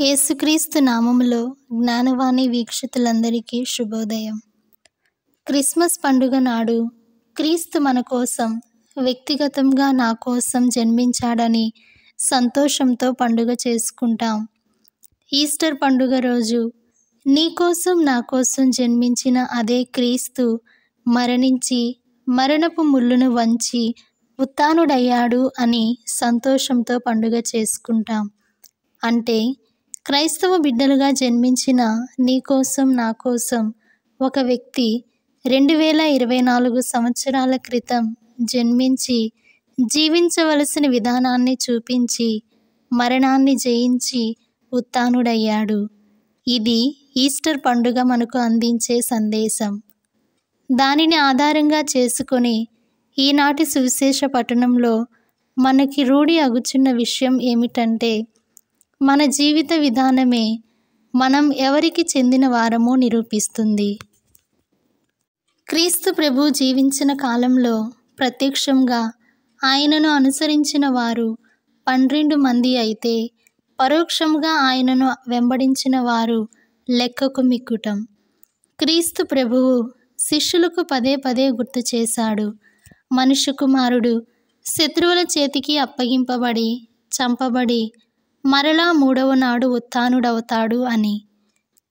యేసుక్రీస్తు నామములో జ్ఞానవాణి వీక్షితులందరికీ శుభోదయం క్రిస్మస్ పండుగ నాడు క్రీస్తు మన కోసం వ్యక్తిగతంగా నా కోసం జన్మించాడని సంతోషంతో పండుగ చేసుకుంటాం ఈస్టర్ పండుగ రోజు నీ కోసం నా కోసం జన్మించిన అదే క్రీస్తు మరణించి మరణపు ముళ్ళును వంచి ఉత్తానుడయ్యాడు అని సంతోషంతో పండుగ చేసుకుంటాం అంటే క్రైస్తవ బిడ్డలుగా జన్మించిన నీ కోసం నా కోసం ఒక వ్యక్తి రెండు వేల ఇరవై నాలుగు సంవత్సరాల క్రితం జన్మించి జీవించవలసిన విధానాన్ని చూపించి మరణాన్ని జయించి ఉత్తానుడయ్యాడు ఇది ఈస్టర్ పండుగ మనకు అందించే సందేశం దానిని ఆధారంగా చేసుకొని ఈనాటి సువిశేష పట్టణంలో మనకి రూఢి అగుచున్న విషయం ఏమిటంటే మన జీవిత విధానమే మనం ఎవరికి చెందిన వారమో నిరూపిస్తుంది క్రీస్తు ప్రభు జీవించిన కాలంలో ప్రత్యక్షంగా ఆయనను అనుసరించిన వారు పన్నెండు మంది అయితే పరోక్షంగా ఆయనను వెంబడించిన వారు లెక్కకు మిక్కుటం క్రీస్తు ప్రభువు శిష్యులకు పదే పదే గుర్తు చేశాడు మనుషు కుమారుడు శత్రువుల చేతికి అప్పగింపబడి చంపబడి మరలా మూడవ నాడు ఉత్థానుడవుతాడు అని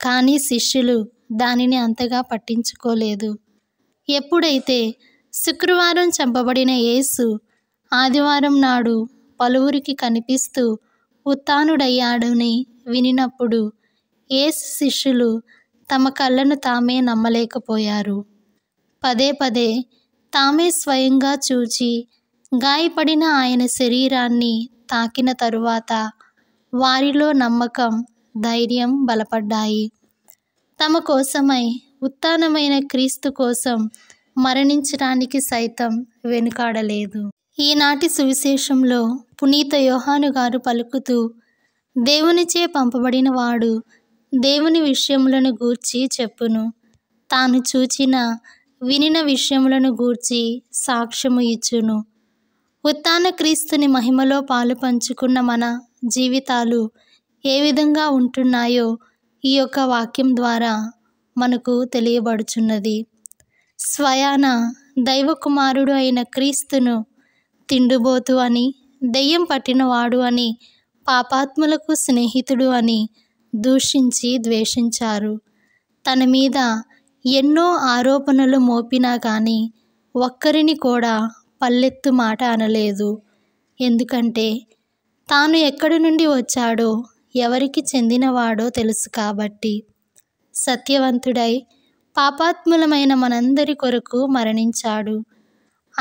కానీ శిష్యులు దానిని అంతగా పట్టించుకోలేదు ఎప్పుడైతే శుక్రవారం చంపబడిన యేసు ఆదివారం నాడు పలువురికి కనిపిస్తూ ఉత్థానుడయ్యాడని వినినప్పుడు ఏసు శిష్యులు తమ కళ్ళను తామే నమ్మలేకపోయారు పదే పదే తామే స్వయంగా చూచి గాయపడిన ఆయన శరీరాన్ని తాకిన తరువాత వారిలో నమ్మకం ధైర్యం బలపడ్డాయి తమ కోసమై ఉత్థానమైన క్రీస్తు కోసం మరణించడానికి సైతం వెనుకాడలేదు ఈనాటి సువిశేషంలో పునీత యోహాను గారు పలుకుతూ దేవునిచే పంపబడిన వాడు దేవుని విషయములను గూర్చి చెప్పును తాను చూచిన వినిన విషయములను గూర్చి సాక్ష్యము ఇచ్చును ఉత్తాన క్రీస్తుని మహిమలో పాలు పంచుకున్న మన జీవితాలు ఏ విధంగా ఉంటున్నాయో ఈ యొక్క వాక్యం ద్వారా మనకు తెలియబడుచున్నది స్వయాన దైవకుమారుడు అయిన క్రీస్తును తిండుబోతు అని దెయ్యం పట్టినవాడు అని పాపాత్ములకు స్నేహితుడు అని దూషించి ద్వేషించారు తన మీద ఎన్నో ఆరోపణలు మోపినా కానీ ఒక్కరిని కూడా పల్లెత్తు మాట అనలేదు ఎందుకంటే తాను ఎక్కడి నుండి వచ్చాడో ఎవరికి చెందినవాడో తెలుసు కాబట్టి సత్యవంతుడై పాపాత్ములమైన మనందరి కొరకు మరణించాడు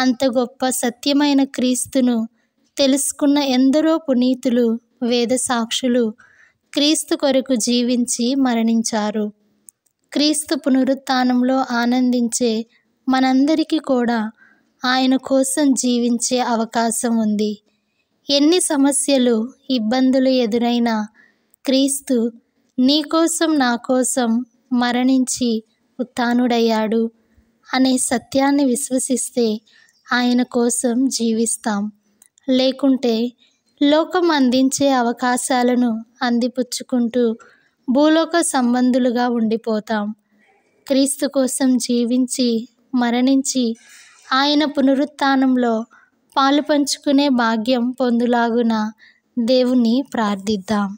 అంత గొప్ప సత్యమైన క్రీస్తును తెలుసుకున్న ఎందరో పునీతులు వేద సాక్షులు క్రీస్తు కొరకు జీవించి మరణించారు క్రీస్తు పునరుత్నంలో ఆనందించే మనందరికీ కూడా ఆయన కోసం జీవించే అవకాశం ఉంది ఎన్ని సమస్యలు ఇబ్బందులు ఎదురైనా క్రీస్తు నీకోసం నా కోసం మరణించి ఉత్నుడయ్యాడు అనే సత్యాన్ని విశ్వసిస్తే ఆయన కోసం జీవిస్తాం లేకుంటే లోకం అందించే అవకాశాలను అందిపుచ్చుకుంటూ భూలోక సంబంధులుగా ఉండిపోతాం క్రీస్తు కోసం జీవించి మరణించి ఆయన పునరుత్నంలో పాలు పంచుకునే భాగ్యం పొందులాగున దేవుని ప్రార్థిద్దాం